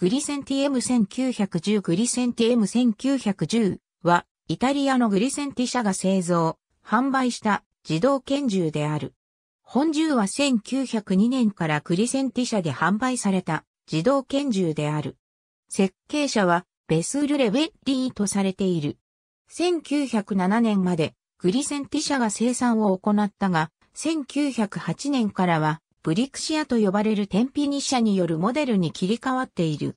グリセンティ M1910 グリセンティ M1910 は、イタリアのグリセンティ社が製造、販売した自動拳銃である。本銃は1902年からグリセンティ社で販売された自動拳銃である。設計者はベスール・レベッリーとされている。1907年までグリセンティ社が生産を行ったが、1908年からはブリクシアと呼ばれる天日2社によるモデルに切り替わっている。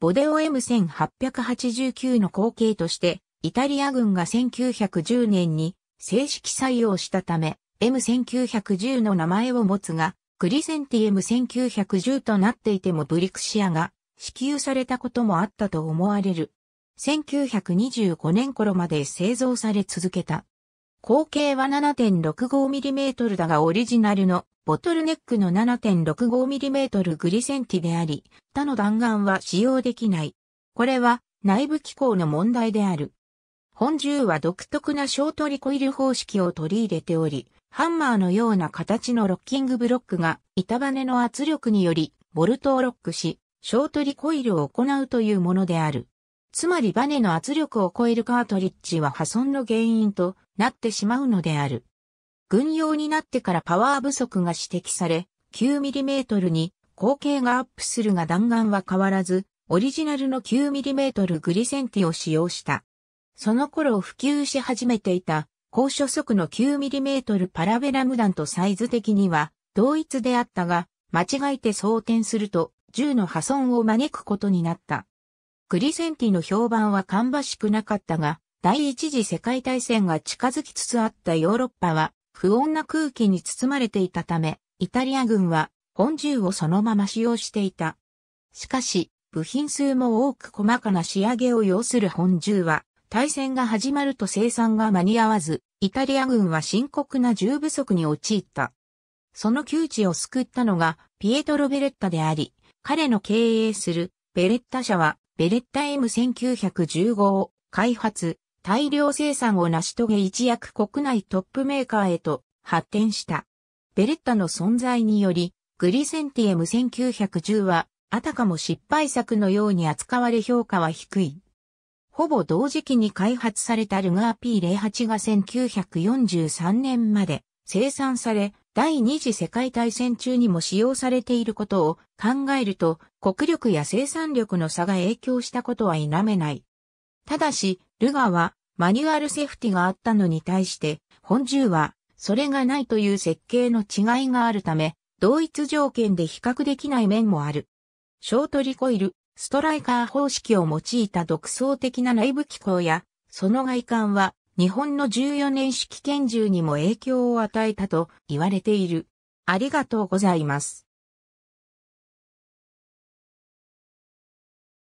ボデオ M1889 の後継として、イタリア軍が1910年に正式採用したため、M1910 の名前を持つが、クリセンティ M1910 となっていてもブリクシアが支給されたこともあったと思われる。1925年頃まで製造され続けた。口径は 7.65mm だがオリジナルのボトルネックの 7.65mm グリセンティであり、他の弾丸は使用できない。これは内部機構の問題である。本銃は独特なショートリコイル方式を取り入れており、ハンマーのような形のロッキングブロックが板バネの圧力によりボルトをロックし、ショートリコイルを行うというものである。つまりバネの圧力を超えるカートリッジは破損の原因となってしまうのである。軍用になってからパワー不足が指摘され、9mm に口径がアップするが弾丸は変わらず、オリジナルの 9mm グリセンティを使用した。その頃普及し始めていた高所速の 9mm パラベラム弾とサイズ的には同一であったが、間違えて装填すると銃の破損を招くことになった。グリセンティの評判は芳しくなかったが、第一次世界大戦が近づきつつあったヨーロッパは不穏な空気に包まれていたため、イタリア軍は本銃をそのまま使用していた。しかし、部品数も多く細かな仕上げを要する本銃は、対戦が始まると生産が間に合わず、イタリア軍は深刻な銃不足に陥った。その窮地を救ったのが、ピエトロ・ベレッタであり、彼の経営する、ベレッタ社は、ベレッタ M1915 を開発、大量生産を成し遂げ一躍国内トップメーカーへと発展した。ベレッタの存在により、グリセンティエム1910は、あたかも失敗作のように扱われ評価は低い。ほぼ同時期に開発されたルガー P08 が1943年まで生産され、第二次世界大戦中にも使用されていることを考えると、国力や生産力の差が影響したことは否めない。ただし、ルガはマニュアルセーフティがあったのに対して、本銃はそれがないという設計の違いがあるため、同一条件で比較できない面もある。ショートリコイル、ストライカー方式を用いた独創的な内部機構や、その外観は日本の14年式拳銃にも影響を与えたと言われている。ありがとうございます。